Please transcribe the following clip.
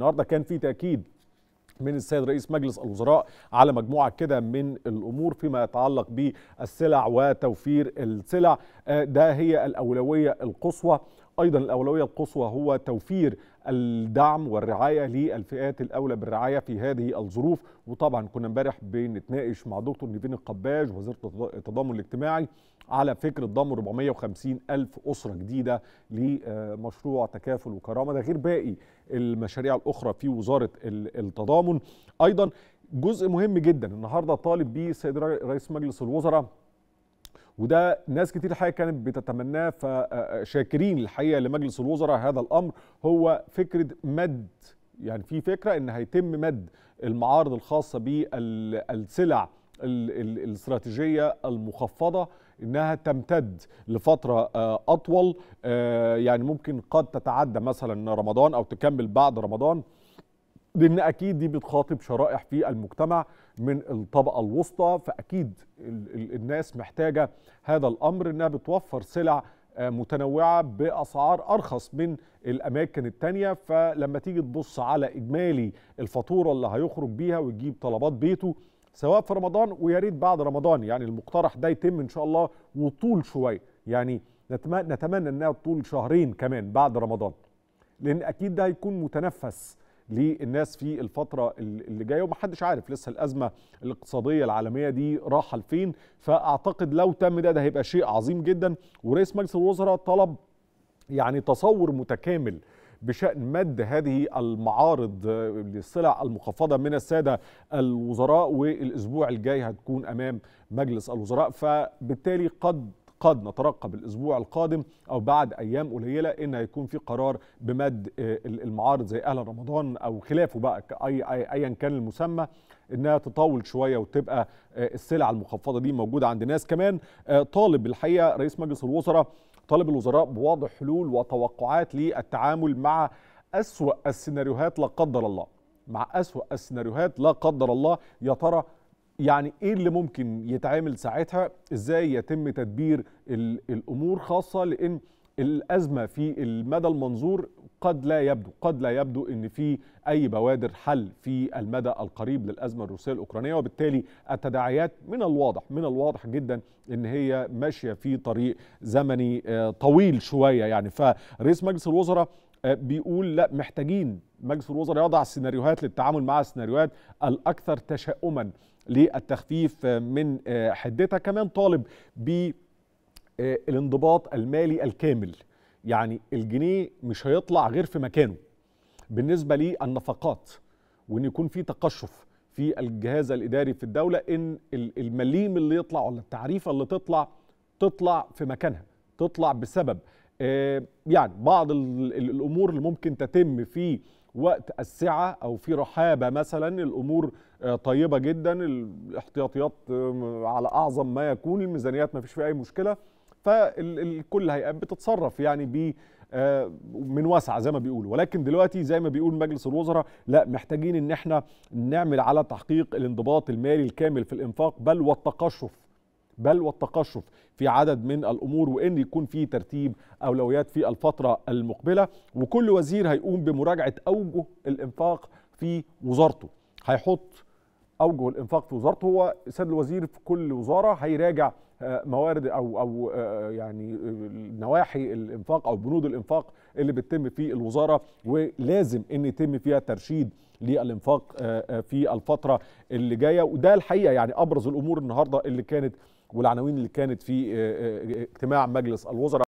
النهارده كان في تاكيد من السيد رئيس مجلس الوزراء على مجموعه كده من الامور فيما يتعلق بالسلع وتوفير السلع آه، ده هي الاولويه القصوى أيضا الأولوية القصوى هو توفير الدعم والرعاية للفئات الأولى بالرعاية في هذه الظروف وطبعا كنا امبارح بنتناقش مع دكتور نيفين القباج وزير التضامن الاجتماعي على فكرة ضم 450 ألف أسرة جديدة لمشروع تكافل وكرامة ده غير باقي المشاريع الأخرى في وزارة التضامن أيضا جزء مهم جدا النهارده طالب به السيد رئيس مجلس الوزراء وده ناس كتير الحقيقه كانت بتتمناه فشاكرين الحقيقه لمجلس الوزراء هذا الامر هو فكره مد يعني في فكره ان هيتم مد المعارض الخاصه بالسلع الاستراتيجيه المخفضه انها تمتد لفتره آه، اطول آه، يعني ممكن قد تتعدى مثلا رمضان او تكمل بعد رمضان لان اكيد دي بتخاطب شرائح في المجتمع من الطبقه الوسطى فاكيد الناس محتاجه هذا الامر انها بتوفر سلع آه، متنوعه باسعار ارخص من الاماكن الثانيه فلما تيجي تبص على اجمالي الفاتوره اللي هيخرج بيها ويجيب طلبات بيته سواء في رمضان ويا ريت بعد رمضان يعني المقترح ده يتم ان شاء الله وطول شويه يعني نتمنى انها طول شهرين كمان بعد رمضان لان اكيد ده هيكون متنفس للناس في الفتره اللي جايه ومحدش عارف لسه الازمه الاقتصاديه العالميه دي راحه لفين فاعتقد لو تم ده ده هيبقى شيء عظيم جدا ورئيس مجلس الوزراء طلب يعني تصور متكامل بشأن مد هذه المعارض للسلع المخفضة من السادة الوزراء والأسبوع الجاي هتكون أمام مجلس الوزراء فبالتالي قد قد نترقب الاسبوع القادم او بعد ايام قليله ان هيكون في قرار بمد آه، المعارض زي اهل رمضان او خلافه بقى اي ايا كان المسمى انها تطول شويه وتبقى آه، السلع المخفضه دي موجوده عند ناس كمان آه، طالب الحقيقه رئيس مجلس الوزراء طالب الوزراء بوضع حلول وتوقعات للتعامل مع أسوأ السيناريوهات لا قدر الله مع أسوأ السيناريوهات لا قدر الله يا ترى يعني ايه اللي ممكن يتعامل ساعتها ازاي يتم تدبير الامور خاصه لان الازمه في المدى المنظور قد لا يبدو قد لا يبدو ان في اي بوادر حل في المدى القريب للازمه الروسيه الاوكرانيه وبالتالي التداعيات من الواضح من الواضح جدا ان هي ماشيه في طريق زمني آه، طويل شويه يعني فرئيس مجلس الوزراء آه، بيقول لا محتاجين مجلس الوزراء يضع سيناريوهات للتعامل مع السيناريوهات الاكثر تشاؤما للتخفيف آه، من آه، حدتها كمان طالب بالانضباط المالي الكامل يعني الجنيه مش هيطلع غير في مكانه بالنسبه للنفقات وان يكون في تقشف في الجهاز الاداري في الدوله ان المليم اللي يطلع ولا التعريفه اللي تطلع تطلع في مكانها تطلع بسبب آه، يعني بعض الامور اللي ممكن تتم في وقت السعه او في رحابه مثلا الامور آه، طيبه جدا الاحتياطيات آه، على اعظم ما يكون الميزانيات ما فيش فيها اي مشكله فالكل هيئات بتتصرف يعني ب من واسعه زي ما بيقولوا ولكن دلوقتي زي ما بيقول مجلس الوزراء لا محتاجين ان احنا نعمل على تحقيق الانضباط المالي الكامل في الانفاق بل والتقشف بل والتقشف في عدد من الامور وان يكون في ترتيب اولويات في الفتره المقبله وكل وزير هيقوم بمراجعه اوجه الانفاق في وزارته هيحط اوجه الانفاق في وزارته هو سيد الوزير في كل وزاره هيراجع آه، موارد او او آه، يعني نواحي الانفاق او بنود الانفاق اللي بتتم في الوزاره ولازم ان يتم فيها ترشيد للانفاق آه، في الفتره اللي جايه وده الحقيقه يعني ابرز الامور النهارده اللي كانت والعناوين اللي كانت في آه، آه، اجتماع مجلس الوزراء